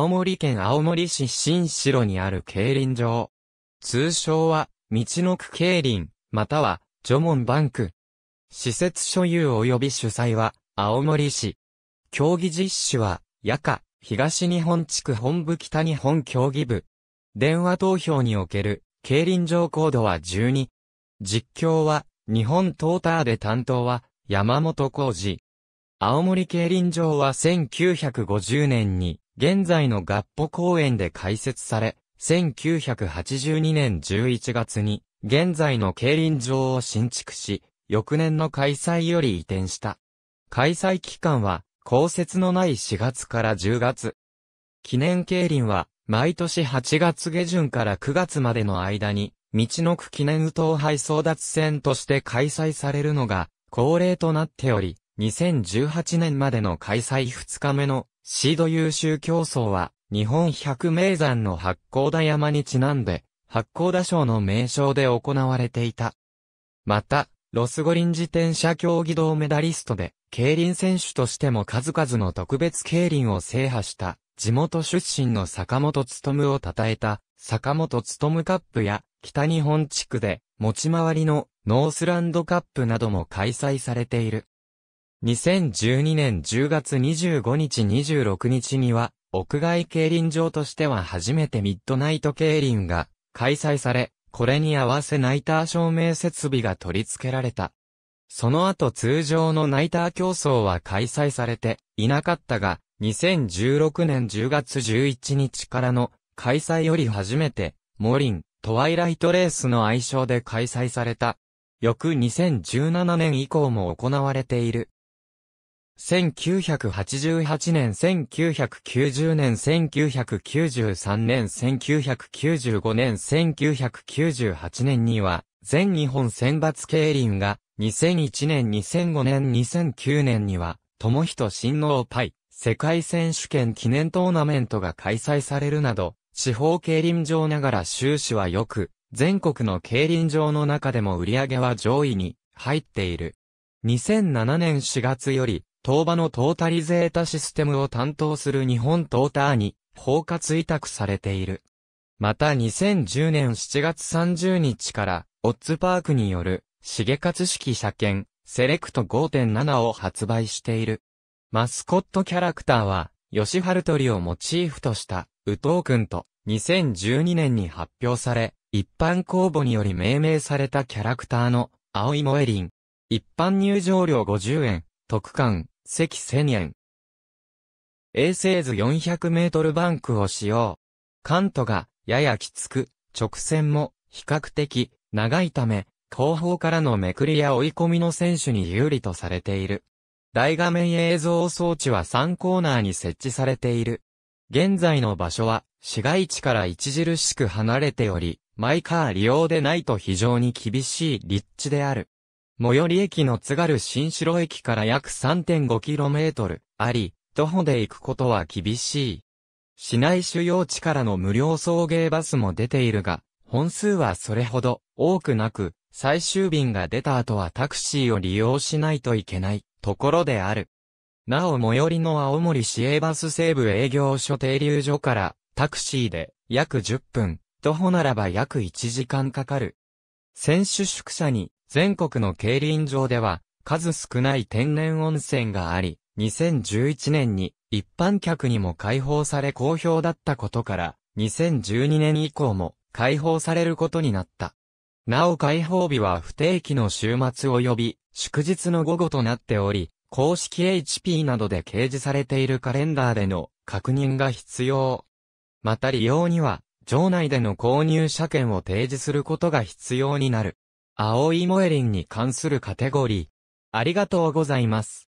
青森県青森市新城にある競輪場。通称は、道の区競輪、または、ジョモンバンク。施設所有及び主催は、青森市。競技実施は、夜間、東日本地区本部北日本競技部。電話投票における、競輪場コードは12。実況は、日本トーターで担当は、山本浩二。青森競輪場は1950年に、現在の合歩公園で開設され、1982年11月に、現在の競輪場を新築し、翌年の開催より移転した。開催期間は、公設のない4月から10月。記念競輪は、毎年8月下旬から9月までの間に、道の区記念統廃争奪戦として開催されるのが、恒例となっており、2018年までの開催2日目のシード優秀競争は、日本百名山の八甲田山にちなんで、八甲田賞の名称で行われていた。また、ロス五輪自転車競技銅メダリストで、競輪選手としても数々の特別競輪を制覇した、地元出身の坂本勤を称えた、坂本勤カップや、北日本地区で、持ち回りのノースランドカップなども開催されている。2012年10月25日26日には、屋外競輪場としては初めてミッドナイト競輪が開催され、これに合わせナイター照明設備が取り付けられた。その後通常のナイター競争は開催されていなかったが、2016年10月11日からの開催より初めて、モリン、トワイライトレースの愛称で開催された。翌2017年以降も行われている。1988年、1990年、1993年、1995年、1998年には、全日本選抜競輪が、2001年、2005年、2009年には、友人新王イ、世界選手権記念トーナメントが開催されるなど、地方競輪場ながら収支は良く、全国の競輪場の中でも売り上げは上位に入っている。2007年4月より、東場のトータリゼータシステムを担当する日本トーターに包括委託されている。また2010年7月30日から、オッズパークによる、重勝式車検、セレクト5.7を発売している。マスコットキャラクターは、吉春鳥をモチーフとした、宇藤くんと、2012年に発表され、一般公募により命名されたキャラクターの、青いモエリン。一般入場料50円、特館、席1000円。衛星図400メートルバンクを使用。カントがややきつく、直線も比較的長いため、後方からのめくりや追い込みの選手に有利とされている。大画面映像装置は3コーナーに設置されている。現在の場所は市街地から著しく離れており、マイカー利用でないと非常に厳しい立地である。最寄り駅の津軽新城駅から約 3.5km あり、徒歩で行くことは厳しい。市内主要地からの無料送迎バスも出ているが、本数はそれほど多くなく、最終便が出た後はタクシーを利用しないといけないところである。なお最寄りの青森市営バス西部営業所停留所からタクシーで約10分、徒歩ならば約1時間かかる。選手宿舎に全国の競輪場では、数少ない天然温泉があり、2011年に一般客にも開放され好評だったことから、2012年以降も開放されることになった。なお開放日は不定期の週末及び祝日の午後となっており、公式 HP などで掲示されているカレンダーでの確認が必要。また利用には、場内での購入車券を提示することが必要になる。青いモエリンに関するカテゴリー。ありがとうございます。